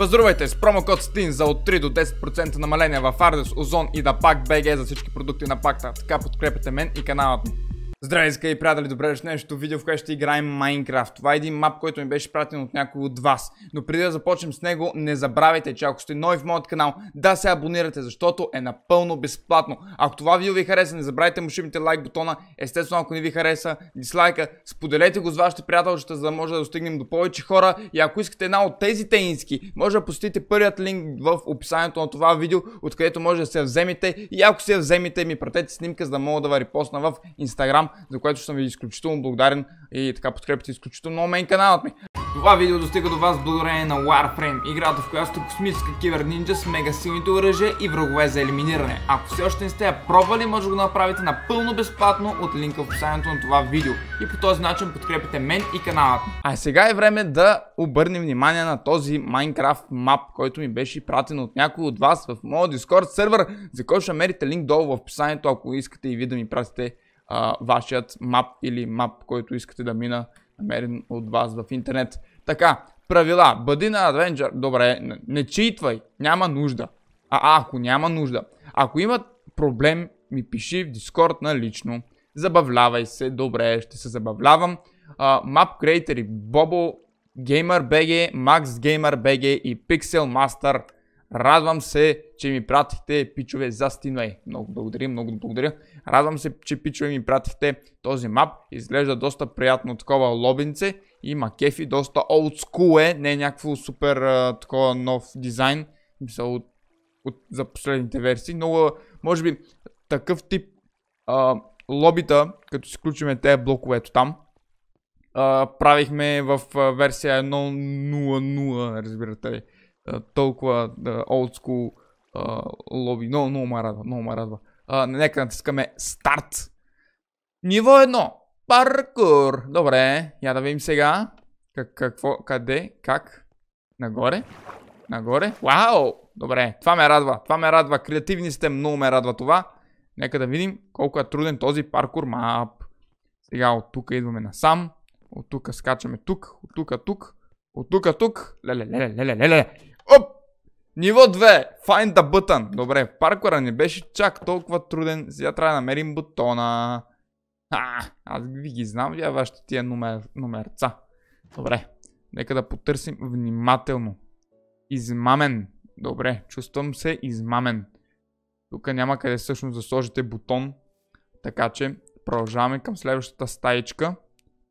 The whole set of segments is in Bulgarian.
Фазрувайте с промокод STIN за от 3 до 10% намаление в Ardes, Озон и да пак BG за всички продукти на пакта. Така подкрепите мен и каналът ми. Здравей, скъпи приятели, добре дошли в днешното видео, в което ще играем Майнкрафт. Това е един мап, който ми беше пратен от някой от вас. Но преди да започнем с него, не забравяйте, че ако сте нови в моят канал, да се абонирате, защото е напълно безплатно. Ако това видео ви хареса, не забравяйте мушимите лайк бутона. Естествено, ако не ви хареса, дислайка, споделете го с вашите приятелчета, за да може да достигнем до повече хора. И ако искате една от тези тениски, може да посетите първият линк в описанието на това видео, откъдето може да се вземете. И ако се вземете, ми пратете снимка, за да мога да ви репостна в Instagram за което съм ви изключително благодарен и така подкрепите изключително много мен каналът ми. Това видео достига до вас благодарение на Warframe, играта в която сте космическа кибер нинджа с мега силните оръжия и врагове за елиминиране. Ако все още не сте я пробвали, може да го направите напълно безплатно от линка в описанието на това видео. И по този начин подкрепите мен и каналът. А сега е време да обърнем внимание на този Minecraft мап, който ми беше пратен от някой от вас в моят Discord сервер, за който ще намерите линк долу в описанието, ако искате и ви да ми пратите а, вашият мап или мап, който искате да мина, намерен от вас в интернет. Така, правила. Бъди на Adventure. Добре, не, не читвай. Няма нужда. А, а ако няма нужда. Ако имат проблем, ми пиши в Discord на лично. Забавлявай се. Добре, ще се забавлявам. Uh, map Creator и Bobo, GamerBG, MaxGamerBG и Pixel Master Радвам се, че ми пратихте пичове за Steamway. Много благодаря, много благодаря. Радвам се, че пичове ми пратихте този мап. Изглежда доста приятно такова лобинце. Има кефи, доста олдскул е, не е някакво супер такова нов дизайн. Мисля от, от, за последните версии. Много, може би, такъв тип а, лобита, като си включиме тези блоковето там, а, правихме в версия 1.0.0, разбирате ли толкова school лоби. Много, много ме радва, много ме радва. нека натискаме старт. Ниво едно! Паркур. Добре, я да видим сега. Как, какво, къде, как? Нагоре? Нагоре? Вау! Добре, това ме радва, това ме радва. Креативни сте, много ме радва това. Нека да видим колко е труден този паркур мап. Сега от тук идваме насам. От тук скачаме тук, от тук тук, от тук тук. Леле, леле, леле, леле. Оп! Ниво 2. Find the button. Добре, паркора не беше чак толкова труден. Сега трябва да намерим бутона. А, аз ви ги знам, вие вашите тия номер, номерца. Добре, нека да потърсим внимателно. Измамен. Добре, чувствам се измамен. Тук няма къде всъщност да сложите бутон. Така че продължаваме към следващата стаичка.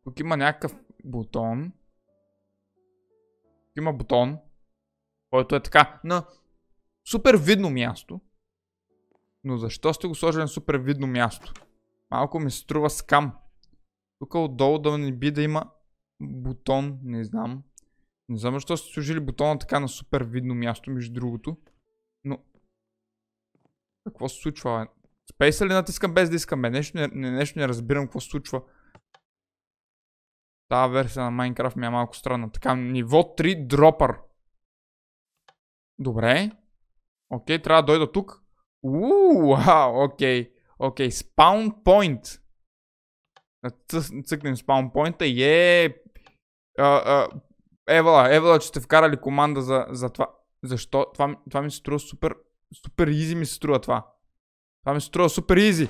Тук има някакъв бутон. Тук има бутон който е така на супер видно място. Но защо сте го сложили на супер видно място? Малко ми се струва скам. Тук отдолу да не би да има бутон, не знам. Не знам защо сте сложили бутона така на супер видно място, между другото. Но... Какво се случва, бе? Спейса ли натискам без да искам, бе? Нещо не, нещо не разбирам какво се случва. Тая версия на Майнкрафт ми е малко странна. Така, ниво 3 дропър. Добре. Окей, трябва да дойда тук. Уу, вау, окей. Окей, спаун поинт. Цъкнем спаун поинта и е... Евала, Евала, че сте вкарали команда за, за това. Защо? Това, това ми се струва супер... Супер изи ми се струва това. Това ми се струва супер изи.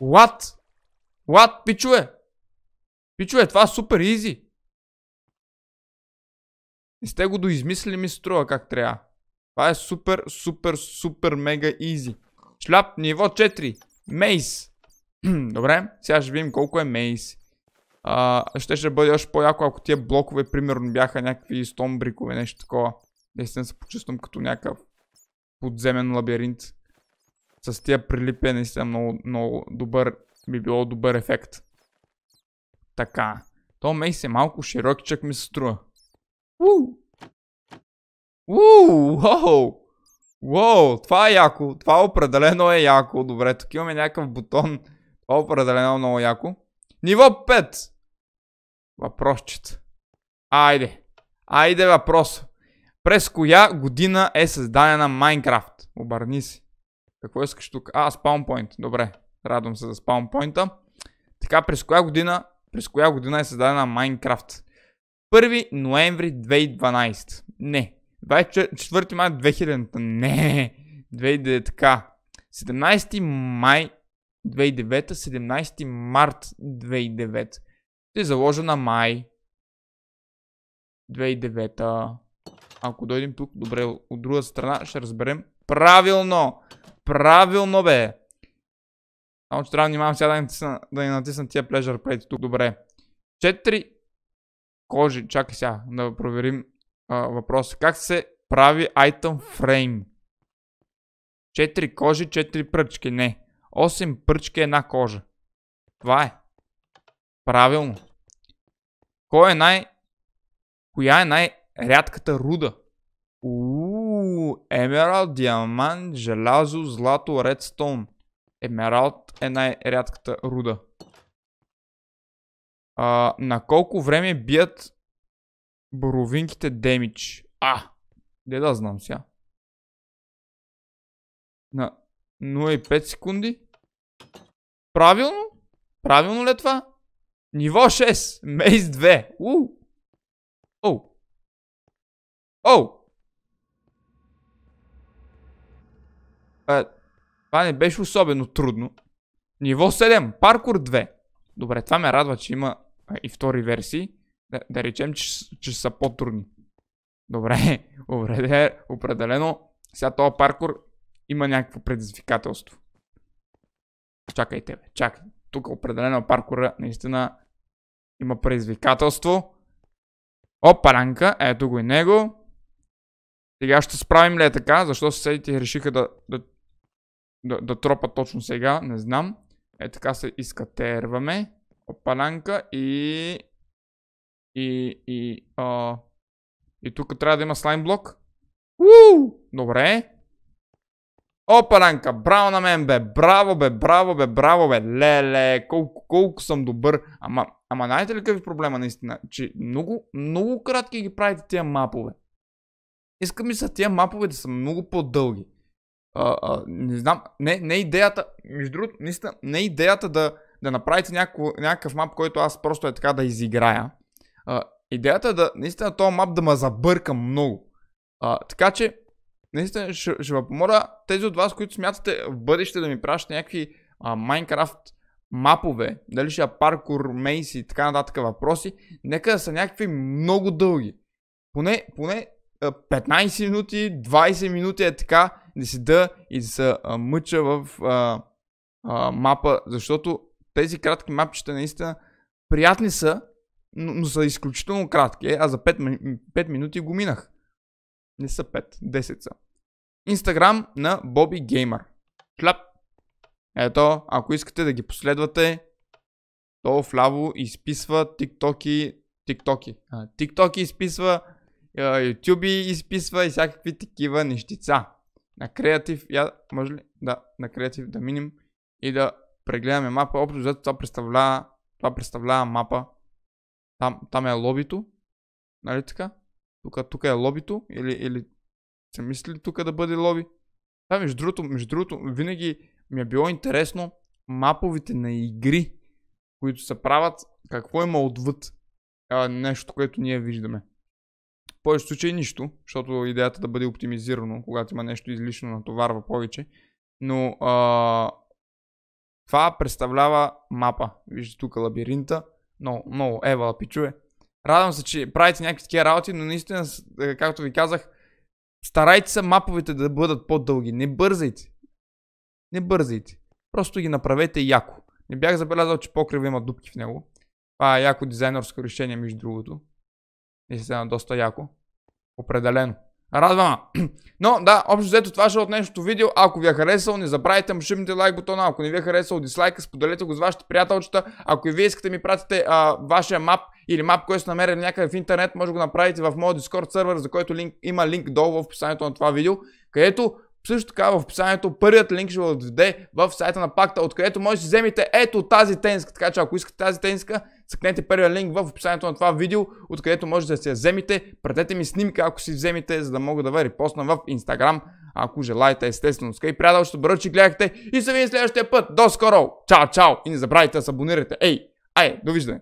What? What, пичове? Пичове, това е супер изи. Не сте го доизмислили ми се струва как трябва. Това е супер, супер, супер мега изи. Шляп, ниво 4. Мейс. Добре, сега ще видим колко е мейс. А, ще ще бъде още по-яко, ако тия блокове, примерно, бяха някакви стомбрикове, нещо такова. Наистина се почувствам като някакъв подземен лабиринт. С тия прилипия е наистина много, много добър, би било добър ефект. Така. То мейс е малко чак ми се струва. Уу! Уу, уоу! Уоу, това е яко. Това определено е яко. Добре, тук имаме някакъв бутон. Това е определено много яко. Ниво 5. Въпросчета. Айде. Айде въпрос. През коя година е създадена Майнкрафт? Обърни си. Какво искаш тук? А, спаунпойнт. Добре. Радвам се за спаунпойнта. Така, през коя година, през коя година е създадена Майнкрафт? 1 ноември 2012. Не, 24 май 2000-та. Не. 2009 така. 17 май 2009, 17 март 2009. Ще заложа на май 2009. Ако дойдем тук, добре, от друга страна ще разберем. Правилно! Правилно, бе! Само, че трябва да внимавам сега да не натисна, да не натисна тия pleasure plate тук, добре. 4 кожи, чакай сега, да проверим а, въпрос. Как се прави item frame? Четири кожи, 4 пръчки. Не. Осем пръчки, една кожа. Това е. Правилно. Кой е най... Коя е най-рядката руда? Ууу, емералд, диамант, желязо, злато, редстоун. Емералд е най-рядката руда. А, на колко време бият Боровинките демидж. А! Де да знам сега. На 0,5 секунди. Правилно? Правилно ли е това? Ниво 6. Мейс 2. Уу! Оу! Оу! Е, това не беше особено трудно. Ниво 7. Паркур 2. Добре, това ме радва, че има и втори версии. Да, да речем, че, че са по-трудни. Добре, е, определено. Сега този паркур има някакво предизвикателство. Чакайте, бе, чакай. Тук определено паркура наистина има предизвикателство. Опаранка, ето го и него. Сега ще справим ли е така? Защо съседите решиха да, да, да, да тропат точно сега? Не знам. Е така се изкатерваме. Опаранка и и, и, а, и тук трябва да има слайм блок. Уу! Добре. ранка, браво на мен, бе. Браво, бе, браво, бе, браво, бе. Леле, колко, колко съм добър. Ама, ама знаете ли какъв е проблема наистина? Че много, много кратки ги правите тия мапове. Искам ми са тия мапове да са много по-дълги. А, а, не знам, не, не идеята, между другото, наистина, не идеята да, да направите някакъв, някакъв мап, който аз просто е така да изиграя. А, идеята е да, наистина, този мап да ме забърка много. А, така че, наистина, ще, ще ви помоля тези от вас, които смятате в бъдеще да ми пращате някакви а, Minecraft мапове, дали ще паркур, мейси и така нататък въпроси, нека да са някакви много дълги. Поне, поне 15 минути, 20 минути е така да седа и да се мъча в а, а, мапа, защото тези кратки мапчета наистина приятни са, но, но са изключително кратки. Аз е, а за 5, 5 минути го минах. Не са 5, 10 са. Инстаграм на Боби Геймър. Шляп. Ето, ако искате да ги последвате, то вляво изписва тиктоки, тиктоки. А, тиктоки изписва, Ютуби изписва и всякакви такива нещица. На креатив, я, може ли? Да, на креатив да миним и да прегледаме мапа. Общо взето това представлява, това представлява мапа там, там е лобито. Нали така? Тук, тук е лобито. Или, или се мисли тук да бъде лоби. Да, между другото, между другото, винаги ми е било интересно маповите на игри, които се правят, какво има отвъд а, нещо, което ние виждаме. В повече случай нищо, защото идеята да бъде оптимизирано, когато има нещо излишно, натоварва повече. Но а, това представлява мапа. Виждате тук лабиринта, много, много. Ева, пичуе. Радвам се, че правите някакви такива работи, но наистина, е, както ви казах, старайте се маповете да бъдат по-дълги. Не бързайте. Не бързайте. Просто ги направете яко. Не бях забелязал, че покрива има дупки в него. Това е яко дизайнерско решение, между другото. И доста яко. Определено. Радвам. Но да, общо взето това ще е от днешното видео. Ако ви е харесало, не забравяйте мушимите лайк бутона. Ако не ви е харесало, дислайка, споделете го с вашите приятелчета. Ако и вие искате ми пратите а, вашия мап или мап, който сте намерили някъде в интернет, може да го направите в моят Discord сервер, за който линк, има линк долу в описанието на това видео, където също така в описанието първият линк ще ви отведе в сайта на пакта, откъдето може да си вземете ето тази тениска. Така че ако искате тази тениска, Съкнете първия линк в описанието на това видео, откъдето може да се я вземете. Пратете ми снимка, ако си вземете, за да мога да ви репостна в Instagram, ако желаете, естествено. Скай, приятел, ще добре, че гледахте и се видим следващия път. До скоро! Чао, чао! И не забравяйте да се абонирате. Ей, ай, довиждане!